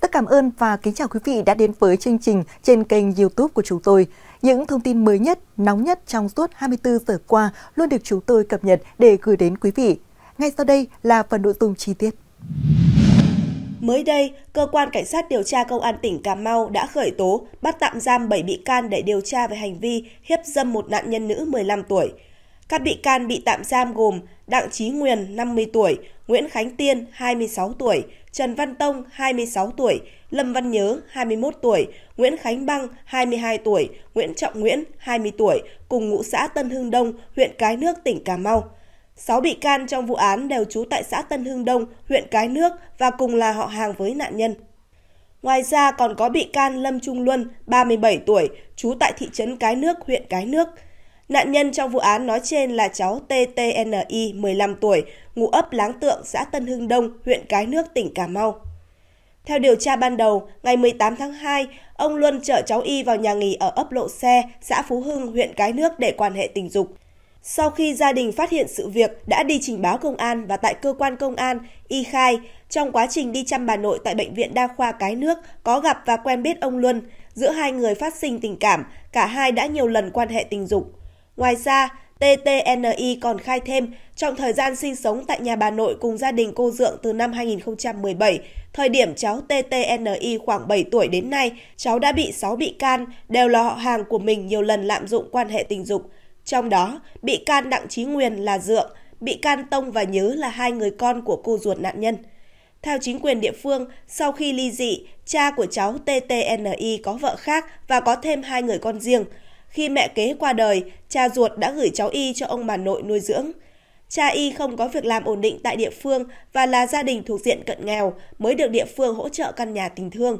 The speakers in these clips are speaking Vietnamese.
tất cảm ơn và kính chào quý vị đã đến với chương trình trên kênh YouTube của chúng tôi. Những thông tin mới nhất, nóng nhất trong suốt 24 giờ qua luôn được chúng tôi cập nhật để gửi đến quý vị. Ngay sau đây là phần nội dung chi tiết. Mới đây, cơ quan cảnh sát điều tra công an tỉnh Cà Mau đã khởi tố, bắt tạm giam 7 bị can để điều tra về hành vi hiếp dâm một nạn nhân nữ 15 tuổi. Các bị can bị tạm giam gồm Đặng Trí Nguyên, 50 tuổi, Nguyễn Khánh Tiên, 26 tuổi, Trần Văn Tông 26 tuổi, Lâm Văn Nhớ 21 tuổi, Nguyễn Khánh Băng 22 tuổi, Nguyễn Trọng Nguyễn 20 tuổi cùng ngụ xã Tân Hưng Đông, huyện Cái Nước, tỉnh Cà Mau. Sáu bị can trong vụ án đều trú tại xã Tân Hưng Đông, huyện Cái Nước và cùng là họ hàng với nạn nhân. Ngoài ra còn có bị can Lâm Trung Luân, 37 tuổi, trú tại thị trấn Cái Nước, huyện Cái Nước – Nạn nhân trong vụ án nói trên là cháu TTNI 15 tuổi, ngụ ấp Láng Tượng, xã Tân Hưng Đông, huyện Cái Nước, tỉnh Cà Mau. Theo điều tra ban đầu, ngày 18 tháng 2, ông Luân chở cháu Y vào nhà nghỉ ở ấp Lộ Xe, xã Phú Hưng, huyện Cái Nước để quan hệ tình dục. Sau khi gia đình phát hiện sự việc đã đi trình báo công an và tại cơ quan công an, Y khai trong quá trình đi chăm bà nội tại bệnh viện đa khoa Cái Nước có gặp và quen biết ông Luân. Giữa hai người phát sinh tình cảm, cả hai đã nhiều lần quan hệ tình dục. Ngoài ra, TTNI còn khai thêm, trong thời gian sinh sống tại nhà bà nội cùng gia đình cô Dượng từ năm 2017, thời điểm cháu TTNI khoảng 7 tuổi đến nay, cháu đã bị 6 bị can, đều là họ hàng của mình nhiều lần lạm dụng quan hệ tình dục. Trong đó, bị can Đặng Trí Nguyên là Dượng, bị can Tông và Nhớ là hai người con của cô ruột nạn nhân. Theo chính quyền địa phương, sau khi ly dị, cha của cháu TTNI có vợ khác và có thêm hai người con riêng – khi mẹ kế qua đời, cha ruột đã gửi cháu Y cho ông bà nội nuôi dưỡng. Cha Y không có việc làm ổn định tại địa phương và là gia đình thuộc diện cận nghèo mới được địa phương hỗ trợ căn nhà tình thương.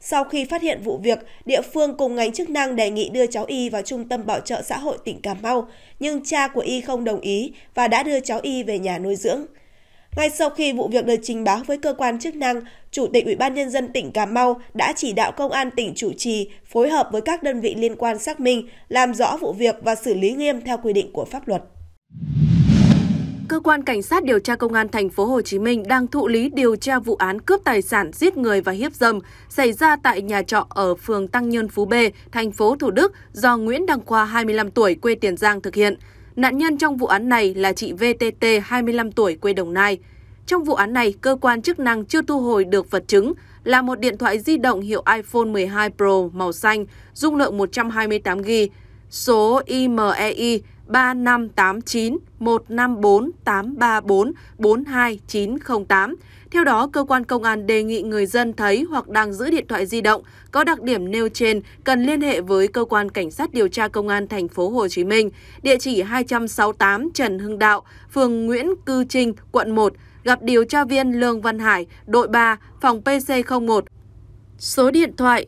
Sau khi phát hiện vụ việc, địa phương cùng ngành chức năng đề nghị đưa cháu Y vào trung tâm bảo trợ xã hội tỉnh Cà Mau, nhưng cha của Y không đồng ý và đã đưa cháu Y về nhà nuôi dưỡng. Ngay sau khi vụ việc được trình báo với cơ quan chức năng, Chủ tịch Ủy ban Nhân dân tỉnh Cà Mau đã chỉ đạo Công an tỉnh chủ trì phối hợp với các đơn vị liên quan xác minh, làm rõ vụ việc và xử lý nghiêm theo quy định của pháp luật. Cơ quan cảnh sát điều tra công an thành phố Hồ Chí Minh đang thụ lý điều tra vụ án cướp tài sản, giết người và hiếp dâm xảy ra tại nhà trọ ở phường Tăng Nhân Phú B, thành phố Thủ Đức do Nguyễn Đăng Khoa 25 tuổi quê Tiền Giang thực hiện. Nạn nhân trong vụ án này là chị VTT 25 tuổi quê Đồng Nai. Trong vụ án này, cơ quan chức năng chưa thu hồi được vật chứng là một điện thoại di động hiệu iPhone 12 Pro màu xanh, dung lượng 128GB, số IMEI 35891548344298. E Theo đó, cơ quan công an đề nghị người dân thấy hoặc đang giữ điện thoại di động có đặc điểm nêu trên cần liên hệ với cơ quan cảnh sát điều tra công an thành phố Hồ Chí Minh, địa chỉ 268 Trần Hưng Đạo, phường Nguyễn Cư Trinh, quận 1 gặp điều tra viên Lương Văn Hải, đội 3, phòng PC01. Số điện thoại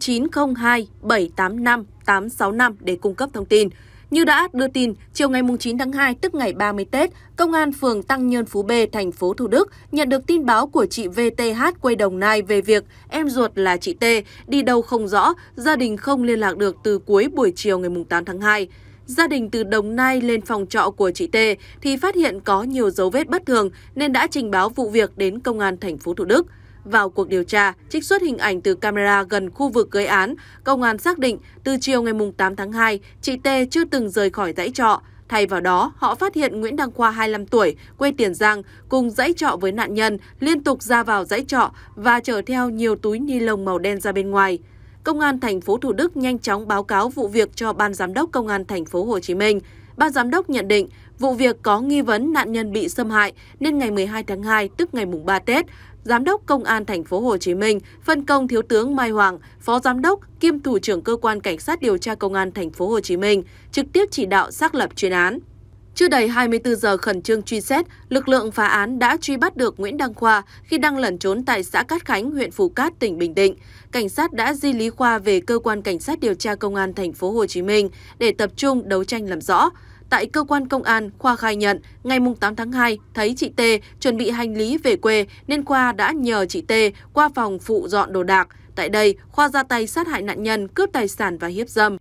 0902 785 865 để cung cấp thông tin. Như đã đưa tin, chiều ngày 9 tháng 2, tức ngày 30 Tết, Công an phường Tăng Nhơn Phú B, thành phố Thủ Đức nhận được tin báo của chị VTH quê Đồng Nai về việc em ruột là chị T đi đâu không rõ, gia đình không liên lạc được từ cuối buổi chiều ngày 8 tháng 2. Gia đình từ Đồng Nai lên phòng trọ của chị T thì phát hiện có nhiều dấu vết bất thường nên đã trình báo vụ việc đến công an thành phố Thủ Đức. Vào cuộc điều tra, trích xuất hình ảnh từ camera gần khu vực gây án, công an xác định từ chiều ngày 8 tháng 2, chị T chưa từng rời khỏi dãy trọ. Thay vào đó, họ phát hiện Nguyễn Đăng Khoa 25 tuổi, quê Tiền Giang, cùng dãy trọ với nạn nhân, liên tục ra vào dãy trọ và chở theo nhiều túi ni lông màu đen ra bên ngoài. Công an thành phố Thủ Đức nhanh chóng báo cáo vụ việc cho ban giám đốc Công an thành phố Hồ Chí Minh. Ban giám đốc nhận định vụ việc có nghi vấn nạn nhân bị xâm hại nên ngày 12 tháng 2 tức ngày mùng 3 Tết, Giám đốc Công an thành phố Hồ Chí Minh phân công thiếu tướng Mai Hoàng, Phó Giám đốc kiêm thủ trưởng cơ quan cảnh sát điều tra Công an thành phố Hồ Chí Minh trực tiếp chỉ đạo xác lập chuyên án. Chưa đầy 24 giờ khẩn trương truy xét, lực lượng phá án đã truy bắt được Nguyễn Đăng Khoa khi đang lẩn trốn tại xã Cát Khánh, huyện Phú Cát, tỉnh Bình Định. Cảnh sát đã di lý Khoa về cơ quan cảnh sát điều tra công an thành phố Hồ Chí Minh để tập trung đấu tranh làm rõ. Tại cơ quan công an, Khoa khai nhận ngày 8 tháng 2 thấy chị T chuẩn bị hành lý về quê nên Khoa đã nhờ chị T qua phòng phụ dọn đồ đạc. Tại đây, Khoa ra tay sát hại nạn nhân, cướp tài sản và hiếp dâm.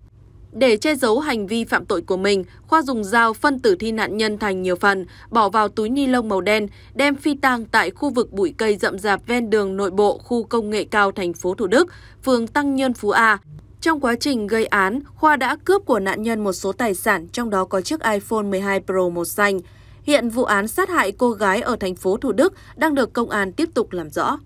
Để che giấu hành vi phạm tội của mình, Khoa dùng dao phân tử thi nạn nhân thành nhiều phần, bỏ vào túi ni lông màu đen, đem phi tang tại khu vực bụi cây rậm rạp ven đường nội bộ khu công nghệ cao thành phố Thủ Đức, phường Tăng Nhân Phú A. Trong quá trình gây án, Khoa đã cướp của nạn nhân một số tài sản, trong đó có chiếc iPhone 12 Pro màu xanh. Hiện vụ án sát hại cô gái ở thành phố Thủ Đức đang được công an tiếp tục làm rõ.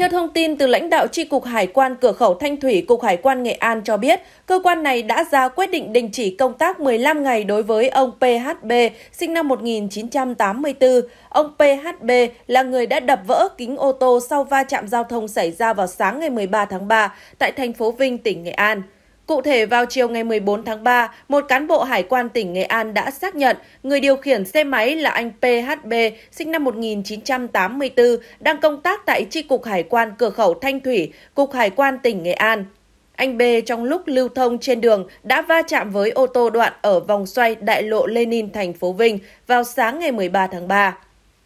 Theo thông tin từ lãnh đạo Tri Cục Hải quan Cửa khẩu Thanh Thủy, Cục Hải quan Nghệ An cho biết, cơ quan này đã ra quyết định đình chỉ công tác 15 ngày đối với ông PHB, sinh năm 1984. Ông PHB là người đã đập vỡ kính ô tô sau va chạm giao thông xảy ra vào sáng ngày 13 tháng 3 tại thành phố Vinh, tỉnh Nghệ An. Cụ thể, vào chiều ngày 14 tháng 3, một cán bộ hải quan tỉnh Nghệ An đã xác nhận người điều khiển xe máy là anh PHB, sinh năm 1984, đang công tác tại Tri Cục Hải quan Cửa khẩu Thanh Thủy, Cục Hải quan tỉnh Nghệ An. Anh B trong lúc lưu thông trên đường đã va chạm với ô tô đoạn ở vòng xoay đại lộ Lenin thành phố Vinh vào sáng ngày 13 tháng 3.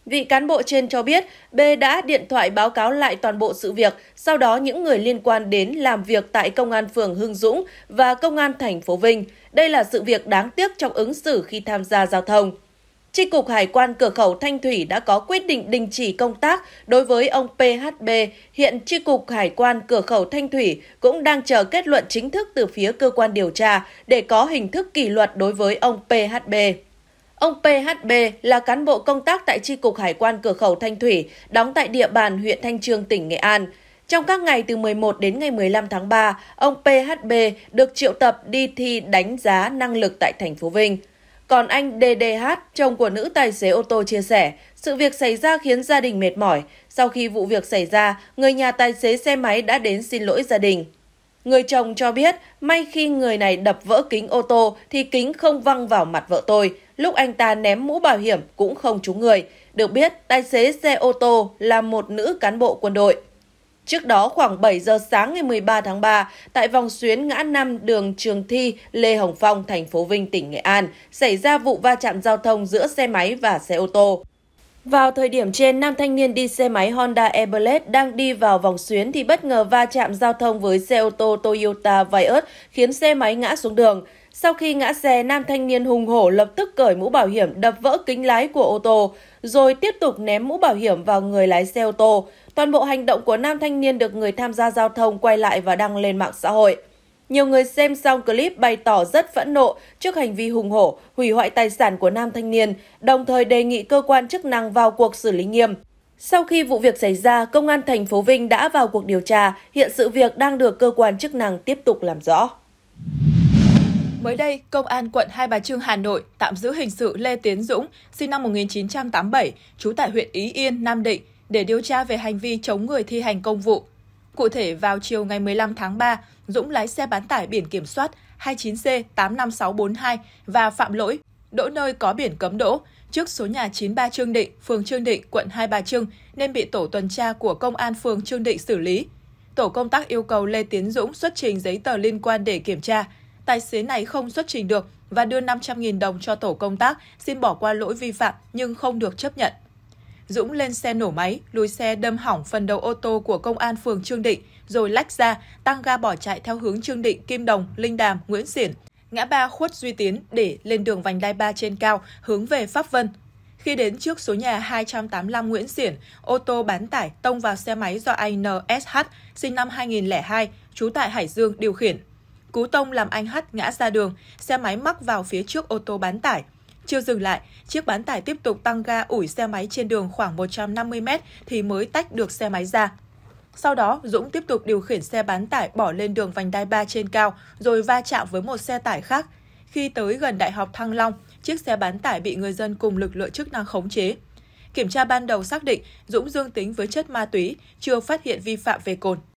Vị cán bộ trên cho biết B đã điện thoại báo cáo lại toàn bộ sự việc, sau đó những người liên quan đến làm việc tại Công an phường Hưng Dũng và Công an thành phố Vinh. Đây là sự việc đáng tiếc trong ứng xử khi tham gia giao thông. Tri Cục Hải quan Cửa khẩu Thanh Thủy đã có quyết định đình chỉ công tác đối với ông PHB. Hiện Tri Cục Hải quan Cửa khẩu Thanh Thủy cũng đang chờ kết luận chính thức từ phía cơ quan điều tra để có hình thức kỷ luật đối với ông PHB. Ông PHB là cán bộ công tác tại Tri Cục Hải quan Cửa khẩu Thanh Thủy, đóng tại địa bàn huyện Thanh Trương, tỉnh Nghệ An. Trong các ngày từ 11 đến ngày 15 tháng 3, ông PHB được triệu tập đi thi đánh giá năng lực tại thành phố Vinh. Còn anh DDH, chồng của nữ tài xế ô tô chia sẻ, sự việc xảy ra khiến gia đình mệt mỏi. Sau khi vụ việc xảy ra, người nhà tài xế xe máy đã đến xin lỗi gia đình. Người chồng cho biết, may khi người này đập vỡ kính ô tô thì kính không văng vào mặt vợ tôi. Lúc anh ta ném mũ bảo hiểm cũng không trúng người. Được biết, tài xế xe ô tô là một nữ cán bộ quân đội. Trước đó khoảng 7 giờ sáng ngày 13 tháng 3, tại vòng xuyến ngã năm đường Trường Thi, Lê Hồng Phong, thành phố Vinh, tỉnh Nghệ An, xảy ra vụ va chạm giao thông giữa xe máy và xe ô tô. Vào thời điểm trên, nam thanh niên đi xe máy Honda Everest đang đi vào vòng xuyến thì bất ngờ va chạm giao thông với xe ô tô Toyota Vios khiến xe máy ngã xuống đường. Sau khi ngã xe, nam thanh niên hùng hổ lập tức cởi mũ bảo hiểm đập vỡ kính lái của ô tô, rồi tiếp tục ném mũ bảo hiểm vào người lái xe ô tô. Toàn bộ hành động của nam thanh niên được người tham gia giao thông quay lại và đăng lên mạng xã hội. Nhiều người xem xong clip bày tỏ rất phẫn nộ trước hành vi hùng hổ, hủy hoại tài sản của nam thanh niên, đồng thời đề nghị cơ quan chức năng vào cuộc xử lý nghiêm. Sau khi vụ việc xảy ra, Công an thành phố Vinh đã vào cuộc điều tra, hiện sự việc đang được cơ quan chức năng tiếp tục làm rõ. Mới đây, Công an quận Hai Bà Trưng, Hà Nội tạm giữ hình sự Lê Tiến Dũng, sinh năm 1987, trú tại huyện Ý Yên, Nam Định, để điều tra về hành vi chống người thi hành công vụ. Cụ thể, vào chiều ngày 15 tháng 3, Dũng lái xe bán tải biển kiểm soát 29C85642 và phạm lỗi đỗ nơi có biển cấm đỗ trước số nhà 93 Trương Định, phường Trương Định, quận Hai Bà Trưng nên bị tổ tuần tra của công an phường Trương Định xử lý. Tổ công tác yêu cầu Lê Tiến Dũng xuất trình giấy tờ liên quan để kiểm tra. Tài xế này không xuất trình được và đưa 500.000 đồng cho tổ công tác xin bỏ qua lỗi vi phạm nhưng không được chấp nhận. Dũng lên xe nổ máy, lùi xe đâm hỏng phần đầu ô tô của công an phường Trương Định, rồi lách ra, tăng ga bỏ chạy theo hướng Trương Định, Kim Đồng, Linh Đàm, Nguyễn Xiển, ngã ba Khuất Duy Tiến để lên đường vành đai 3 trên cao, hướng về Pháp Vân. Khi đến trước số nhà 285 Nguyễn Xiển, ô tô bán tải tông vào xe máy do anh NSH, sinh năm 2002, trú tại Hải Dương, điều khiển. Cú tông làm anh H ngã ra đường, xe máy mắc vào phía trước ô tô bán tải – chưa dừng lại, chiếc bán tải tiếp tục tăng ga ủi xe máy trên đường khoảng 150 m thì mới tách được xe máy ra. Sau đó, Dũng tiếp tục điều khiển xe bán tải bỏ lên đường vành đai 3 trên cao, rồi va chạm với một xe tải khác. Khi tới gần Đại học Thăng Long, chiếc xe bán tải bị người dân cùng lực lượng chức năng khống chế. Kiểm tra ban đầu xác định Dũng dương tính với chất ma túy, chưa phát hiện vi phạm về cồn.